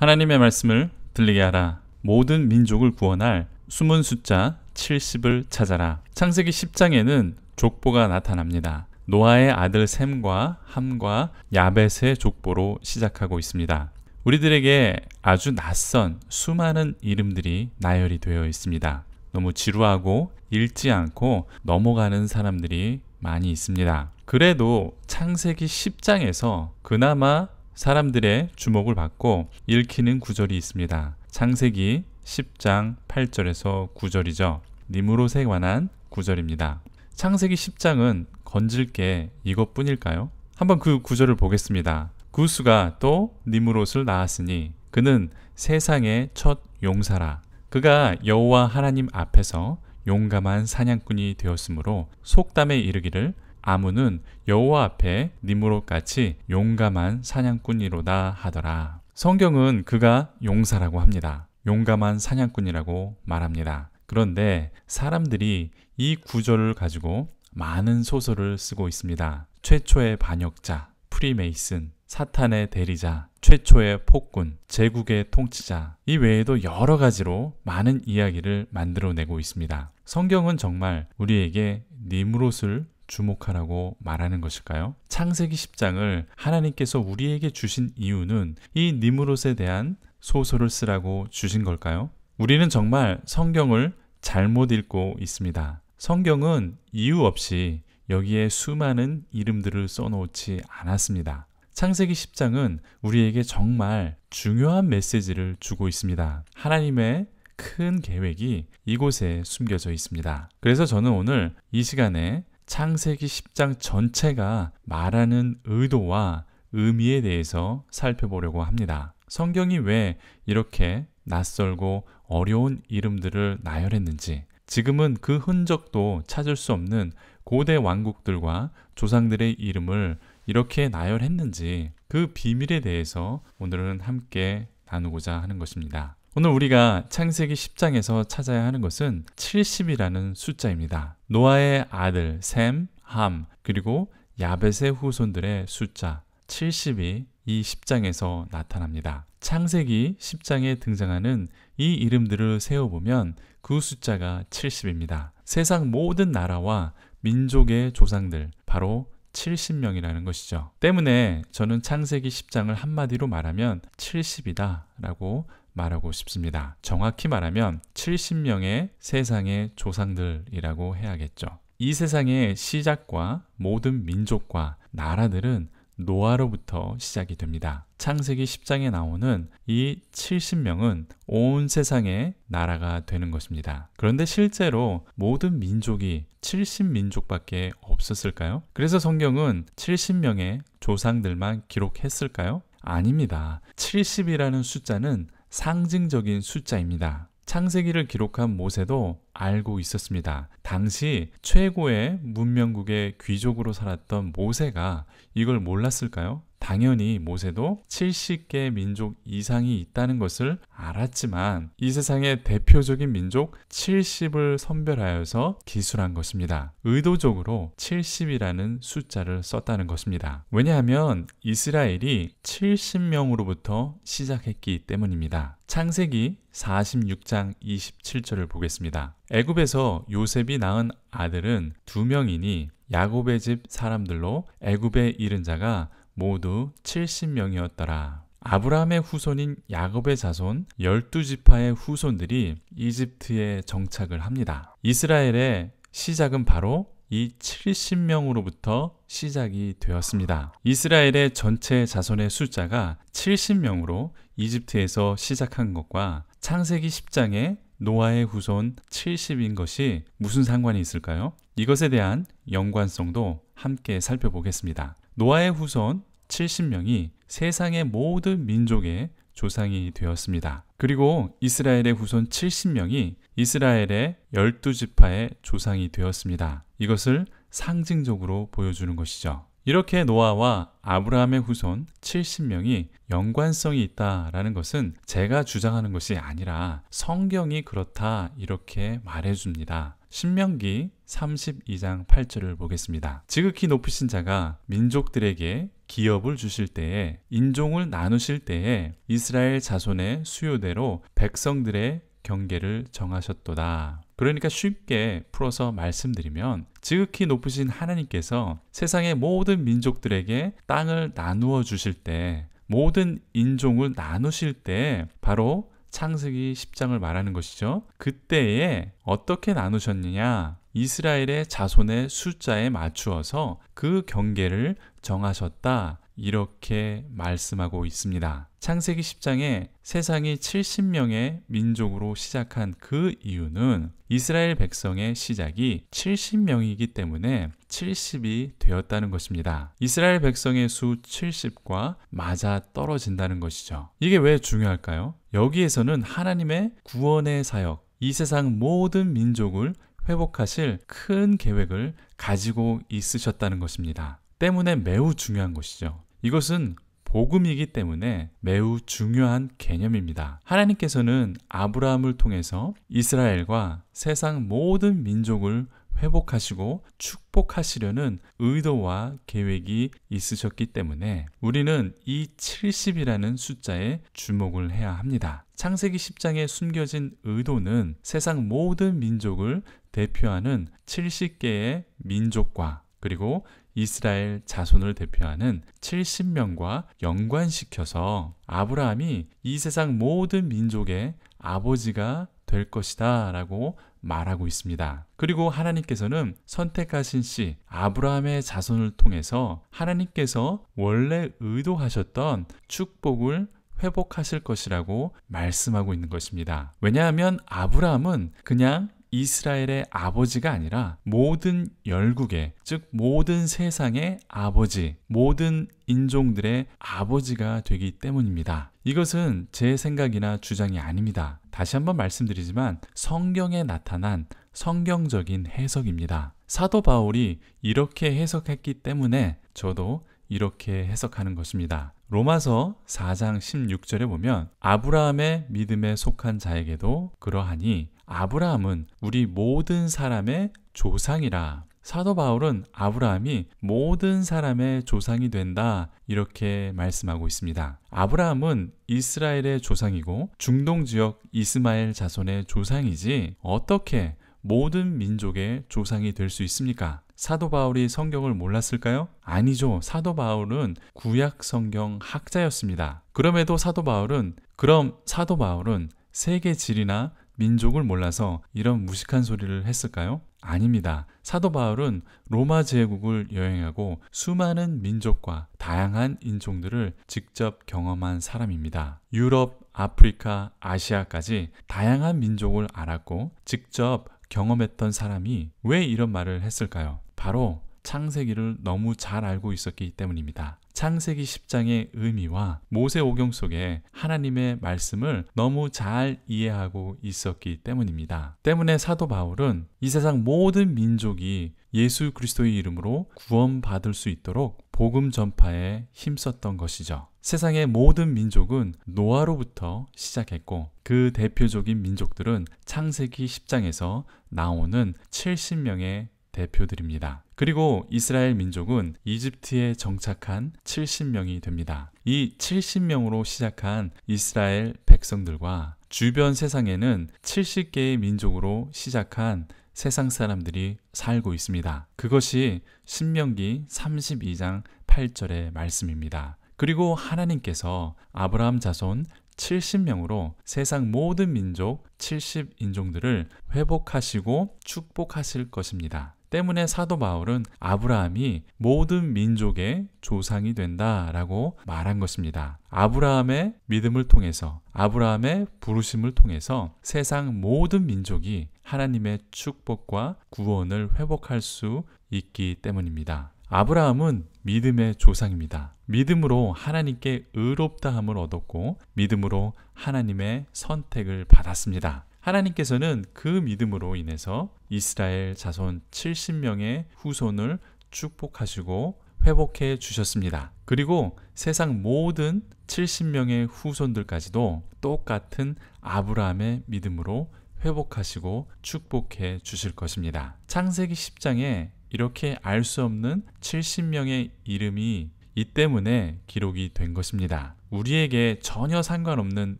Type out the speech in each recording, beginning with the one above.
하나님의 말씀을 들리게 하라. 모든 민족을 구원할 숨은 숫자 70을 찾아라. 창세기 10장에는 족보가 나타납니다. 노아의 아들 샘과 함과 야벳의 족보로 시작하고 있습니다. 우리들에게 아주 낯선 수많은 이름들이 나열이 되어 있습니다. 너무 지루하고 읽지 않고 넘어가는 사람들이 많이 있습니다. 그래도 창세기 10장에서 그나마 사람들의 주목을 받고 읽히는 구절이 있습니다. 창세기 10장 8절에서 9절이죠. 니무롯에 관한 구절입니다. 창세기 10장은 건질 게 이것뿐일까요? 한번 그 구절을 보겠습니다. 구수가 또 니무롯을 낳았으니 그는 세상의 첫 용사라. 그가 여호와 하나님 앞에서 용감한 사냥꾼이 되었으므로 속담에 이르기를 아무는 여호와 앞에 니무롯 같이 용감한 사냥꾼이로다 하더라. 성경은 그가 용사라고 합니다. 용감한 사냥꾼이라고 말합니다. 그런데 사람들이 이 구절을 가지고 많은 소설을 쓰고 있습니다. 최초의 반역자, 프리메이슨, 사탄의 대리자, 최초의 폭군, 제국의 통치자, 이 외에도 여러 가지로 많은 이야기를 만들어내고 있습니다. 성경은 정말 우리에게 니무롯을 주목하라고 말하는 것일까요? 창세기 10장을 하나님께서 우리에게 주신 이유는 이 니무롯에 대한 소설을 쓰라고 주신 걸까요? 우리는 정말 성경을 잘못 읽고 있습니다. 성경은 이유 없이 여기에 수많은 이름들을 써놓지 않았습니다. 창세기 10장은 우리에게 정말 중요한 메시지를 주고 있습니다. 하나님의 큰 계획이 이곳에 숨겨져 있습니다. 그래서 저는 오늘 이 시간에 창세기 10장 전체가 말하는 의도와 의미에 대해서 살펴보려고 합니다. 성경이 왜 이렇게 낯설고 어려운 이름들을 나열했는지, 지금은 그 흔적도 찾을 수 없는 고대 왕국들과 조상들의 이름을 이렇게 나열했는지, 그 비밀에 대해서 오늘은 함께 나누고자 하는 것입니다. 오늘 우리가 창세기 10장에서 찾아야 하는 것은 70이라는 숫자입니다. 노아의 아들 샘, 함, 그리고 야벳의 후손들의 숫자 70이 이 10장에서 나타납니다. 창세기 10장에 등장하는 이 이름들을 세어보면 그 숫자가 70입니다. 세상 모든 나라와 민족의 조상들, 바로 70명이라는 것이죠. 때문에 저는 창세기 10장을 한마디로 말하면 70이다 라고 말하고 싶습니다. 정확히 말하면 70명의 세상의 조상들이라고 해야겠죠. 이 세상의 시작과 모든 민족과 나라들은 노아로부터 시작이 됩니다. 창세기 10장에 나오는 이 70명은 온 세상의 나라가 되는 것입니다. 그런데 실제로 모든 민족이 70민족밖에 없었을까요? 그래서 성경은 70명의 조상들만 기록했을까요? 아닙니다. 70이라는 숫자는 상징적인 숫자입니다. 창세기를 기록한 모세도 알고 있었습니다. 당시 최고의 문명국의 귀족으로 살았던 모세가 이걸 몰랐을까요? 당연히 모세도 70개 민족 이상이 있다는 것을 알았지만 이 세상의 대표적인 민족 70을 선별하여서 기술한 것입니다. 의도적으로 70이라는 숫자를 썼다는 것입니다. 왜냐하면 이스라엘이 70명으로부터 시작했기 때문입니다. 창세기 46장 27절을 보겠습니다. 애굽에서 요셉이 낳은 아들은 두 명이니 야곱의 집 사람들로 애굽에 이른 자가 모두 70명이었더라. 아브라함의 후손인 야곱의 자손 12지파의 후손들이 이집트에 정착을 합니다. 이스라엘의 시작은 바로 이 70명으로부터 시작이 되었습니다. 이스라엘의 전체 자손의 숫자가 70명으로 이집트에서 시작한 것과 창세기 10장에 노아의 후손 70인 것이 무슨 상관이 있을까요? 이것에 대한 연관성도 함께 살펴보겠습니다. 노아의 후손 70명이 세상의 모든 민족의 조상이 되었습니다. 그리고 이스라엘의 후손 70명이 이스라엘의 12지파의 조상이 되었습니다. 이것을 상징적으로 보여주는 것이죠. 이렇게 노아와 아브라함의 후손 70명이 연관성이 있다라는 것은 제가 주장하는 것이 아니라 성경이 그렇다 이렇게 말해줍니다. 신명기 32장 8절을 보겠습니다. 지극히 높으신 자가 민족들에게 기업을 주실 때에 인종을 나누실 때에 이스라엘 자손의 수요대로 백성들의 경계를 정하셨도다. 그러니까 쉽게 풀어서 말씀드리면 지극히 높으신 하나님께서 세상의 모든 민족들에게 땅을 나누어 주실 때 모든 인종을 나누실 때 바로 창세기 10장을 말하는 것이죠. 그때에 어떻게 나누셨느냐? 이스라엘의 자손의 숫자에 맞추어서 그 경계를 정하셨다. 이렇게 말씀하고 있습니다. 창세기 10장에 세상이 70명의 민족으로 시작한 그 이유는 이스라엘 백성의 시작이 70명이기 때문에 70이 되었다는 것입니다. 이스라엘 백성의 수 70과 맞아 떨어진다는 것이죠. 이게 왜 중요할까요? 여기에서는 하나님의 구원의 사역, 이 세상 모든 민족을 회복하실 큰 계획을 가지고 있으셨다는 것입니다. 때문에 매우 중요한 것이죠. 이것은 복음이기 때문에 매우 중요한 개념입니다. 하나님께서는 아브라함을 통해서 이스라엘과 세상 모든 민족을 회복하시고 축복하시려는 의도와 계획이 있으셨기 때문에 우리는 이 70이라는 숫자에 주목을 해야 합니다. 창세기 10장에 숨겨진 의도는 세상 모든 민족을 대표하는 70개의 민족과 그리고 이스라엘 자손을 대표하는 70명과 연관시켜서 아브라함이 이 세상 모든 민족의 아버지가 될 것이다 라고 말하고 있습니다. 그리고 하나님께서는 선택하신 씨, 아브라함의 자손을 통해서 하나님께서 원래 의도하셨던 축복을 회복하실 것이라고 말씀하고 있는 것입니다. 왜냐하면 아브라함은 그냥 이스라엘의 아버지가 아니라 모든 열국의, 즉 모든 세상의 아버지, 모든 인종들의 아버지가 되기 때문입니다. 이것은 제 생각이나 주장이 아닙니다. 다시 한번 말씀드리지만 성경에 나타난 성경적인 해석입니다. 사도 바울이 이렇게 해석했기 때문에 저도 이렇게 해석하는 것입니다. 로마서 4장 16절에 보면 아브라함의 믿음에 속한 자에게도 그러하니 아브라함은 우리 모든 사람의 조상이라. 사도 바울은 아브라함이 모든 사람의 조상이 된다 이렇게 말씀하고 있습니다. 아브라함은 이스라엘의 조상이고 중동 지역 이스마엘 자손의 조상이지 어떻게 모든 민족의 조상이 될 수 있습니까? 사도 바울이 성경을 몰랐을까요? 아니죠. 사도 바울은 구약 성경 학자였습니다. 그럼에도 사도 바울은 그럼 사도 바울은 세계 지리나 민족을 몰라서 이런 무식한 소리를 했을까요? 아닙니다. 사도 바울은 로마 제국을 여행하고 수많은 민족과 다양한 인종들을 직접 경험한 사람입니다. 유럽, 아프리카, 아시아까지 다양한 민족을 알았고 직접 경험했던 사람이 왜 이런 말을 했을까요? 바로 창세기를 너무 잘 알고 있었기 때문입니다. 창세기 10장의 의미와 모세오경 속에 하나님의 말씀을 너무 잘 이해하고 있었기 때문입니다. 때문에 사도 바울은 이 세상 모든 민족이 예수 그리스도의 이름으로 구원받을 수 있도록 복음 전파에 힘썼던 것이죠. 세상의 모든 민족은 노아로부터 시작했고 그 대표적인 민족들은 창세기 10장에서 나오는 70명의 대표들입니다. 그리고 이스라엘 민족은 이집트에 정착한 70명이 됩니다. 이 70명으로 시작한 이스라엘 백성들과 주변 세상에는 70개의 민족으로 시작한 세상 사람들이 살고 있습니다. 그것이 신명기 32장 8절의 말씀입니다. 그리고 하나님께서 아브라함 자손 70명으로 세상 모든 민족 70인종들을 회복하시고 축복하실 것입니다. 때문에 사도 바울은 아브라함이 모든 민족의 조상이 된다라고 말한 것입니다. 아브라함의 믿음을 통해서 아브라함의 부르심을 통해서 세상 모든 민족이 하나님의 축복과 구원을 회복할 수 있기 때문입니다. 아브라함은 믿음의 조상입니다. 믿음으로 하나님께 의롭다함을 얻었고 믿음으로 하나님의 선택을 받았습니다. 하나님께서는 그 믿음으로 인해서 이스라엘 자손 70명의 후손을 축복하시고 회복해 주셨습니다. 그리고 세상 모든 70명의 후손들까지도 똑같은 아브라함의 믿음으로 회복하시고 축복해 주실 것입니다. 창세기 10장에 이렇게 알 수 없는 70명의 이름이 이 때문에 기록이 된 것입니다. 우리에게 전혀 상관없는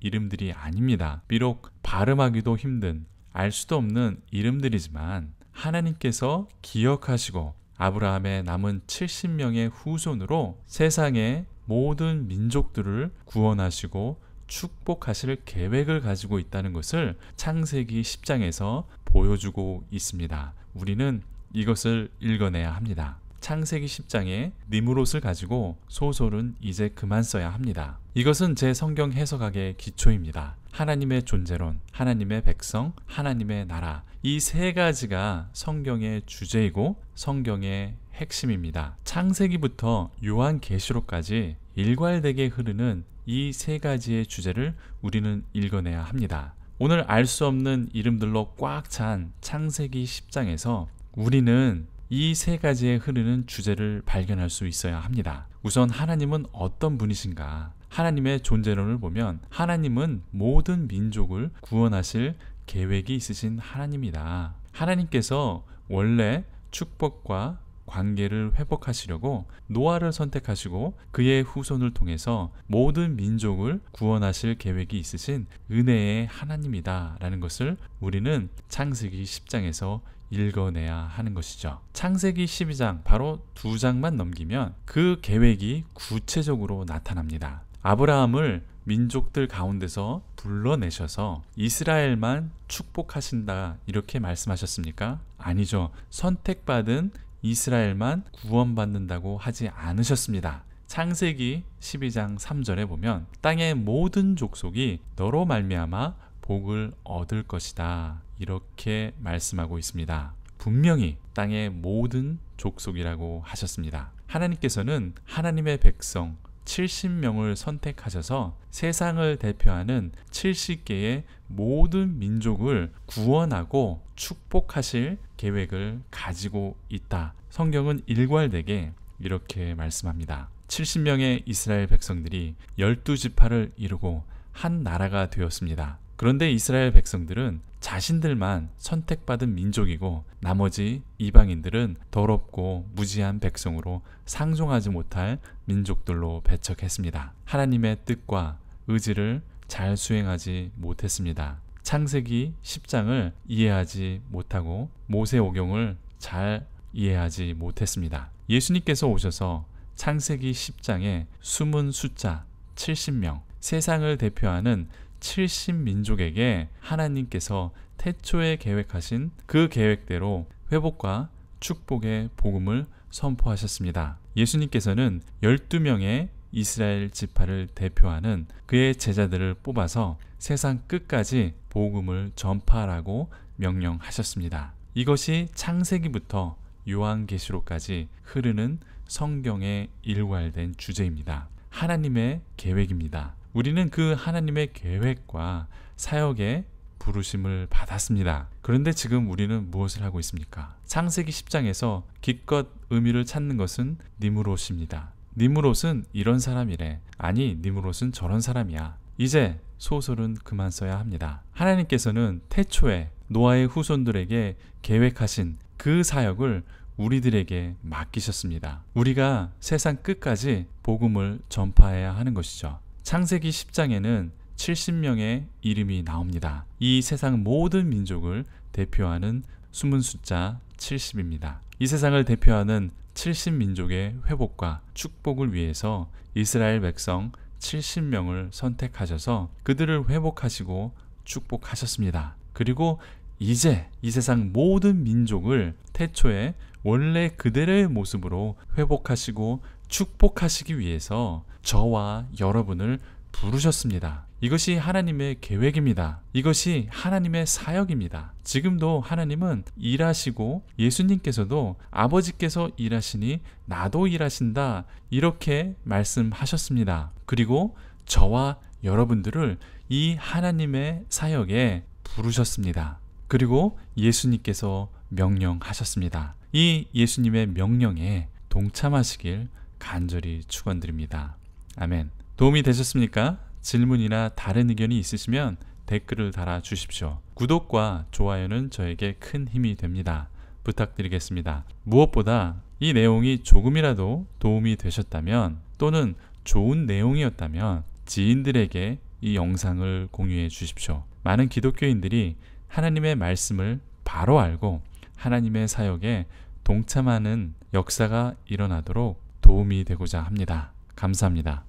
이름들이 아닙니다. 비록 발음하기도 힘든 알 수도 없는 이름들이지만 하나님께서 기억하시고 아브라함의 남은 70명의 후손으로 세상의 모든 민족들을 구원하시고 축복하실 계획을 가지고 있다는 것을 창세기 10장에서 보여주고 있습니다. 우리는 이것을 읽어내야 합니다. 창세기 10장에 니무롯을 가지고 소설은 이제 그만 써야 합니다. 이것은 제 성경 해석학의 기초입니다. 하나님의 존재론, 하나님의 백성, 하나님의 나라. 이 세 가지가 성경의 주제이고 성경의 핵심입니다. 창세기부터 요한계시록까지 일괄되게 흐르는 이 세 가지의 주제를 우리는 읽어내야 합니다. 오늘 알 수 없는 이름들로 꽉 찬 창세기 10장에서 우리는 이세 가지에 흐르는 주제를 발견할 수 있어야 합니다. 우선 하나님은 어떤 분이신가? 하나님의 존재론을 보면 하나님은 모든 민족을 구원하실 계획이 있으신 하나님이다. 하나님께서 원래 축복과 관계를 회복하시려고 노아를 선택하시고 그의 후손을 통해서 모든 민족을 구원하실 계획이 있으신 은혜의 하나님이다 라는 것을 우리는 창세기 10장에서 읽어내야 하는 것이죠. 창세기 12장 바로 두 장만 넘기면 그 계획이 구체적으로 나타납니다. 아브라함을 민족들 가운데서 불러내셔서 이스라엘만 축복하신다 이렇게 말씀하셨습니까? 아니죠. 선택받은 이스라엘만 구원받는다고 하지 않으셨습니다. 창세기 12장 3절에 보면 땅의 모든 족속이 너로 말미암아 복을 얻을 것이다. 이렇게 말씀하고 있습니다. 분명히 땅의 모든 족속이라고 하셨습니다. 하나님께서는 하나님의 백성 70명을 선택하셔서 세상을 대표하는 70개의 모든 민족을 구원하고 축복하실 계획을 가지고 있다. 성경은 일괄되게 이렇게 말씀합니다. 70명의 이스라엘 백성들이 12지파를 이루고 한 나라가 되었습니다. 그런데 이스라엘 백성들은 자신들만 선택받은 민족이고 나머지 이방인들은 더럽고 무지한 백성으로 상종하지 못할 민족들로 배척했습니다. 하나님의 뜻과 의지를 잘 수행하지 못했습니다. 창세기 10장을 이해하지 못하고 모세오경을 잘 이해하지 못했습니다. 예수님께서 오셔서 창세기 10장에 숨은 숫자 70명, 세상을 대표하는 70민족에게 하나님께서 태초에 계획하신 그 계획대로 회복과 축복의 복음을 선포하셨습니다. 예수님께서는 12명의 이스라엘 지파를 대표하는 그의 제자들을 뽑아서 세상 끝까지 복음을 전파하라고 명령하셨습니다. 이것이 창세기부터 요한계시록까지 흐르는 성경에 일괄된 주제입니다. 하나님의 계획입니다. 우리는 그 하나님의 계획과 사역에 부르심을 받았습니다. 그런데 지금 우리는 무엇을 하고 있습니까? 창세기 10장에서 기껏 의미를 찾는 것은 니무롯입니다. 니무롯은 이런 사람이래. 아니, 니무롯은 저런 사람이야. 이제 소설은 그만 써야 합니다. 하나님께서는 태초에 노아의 후손들에게 계획하신 그 사역을 우리들에게 맡기셨습니다. 우리가 세상 끝까지 복음을 전파해야 하는 것이죠. 창세기 10장에는 70명의 이름이 나옵니다. 이 세상 모든 민족을 대표하는 숨은 숫자 70입니다. 이 세상을 대표하는 70민족의 회복과 축복을 위해서 이스라엘 백성 70명을 선택하셔서 그들을 회복하시고 축복하셨습니다. 그리고 이제 이 세상 모든 민족을 태초에 원래 그들의 모습으로 회복하시고 축복하시기 위해서 저와 여러분을 부르셨습니다. 이것이 하나님의 계획입니다. 이것이 하나님의 사역입니다. 지금도 하나님은 일하시고 예수님께서도 아버지께서 일하시니 나도 일하신다. 이렇게 말씀하셨습니다. 그리고 저와 여러분들을 이 하나님의 사역에 부르셨습니다. 그리고 예수님께서 명령하셨습니다. 이 예수님의 명령에 동참하시길 간절히 축원드립니다. 아멘. 도움이 되셨습니까? 질문이나 다른 의견이 있으시면 댓글을 달아 주십시오. 구독과 좋아요는 저에게 큰 힘이 됩니다. 부탁드리겠습니다. 무엇보다 이 내용이 조금이라도 도움이 되셨다면 또는 좋은 내용이었다면 지인들에게 이 영상을 공유해 주십시오. 많은 기독교인들이 하나님의 말씀을 바로 알고 하나님의 사역에 동참하는 역사가 일어나도록 도움이 되고자 합니다. 감사합니다.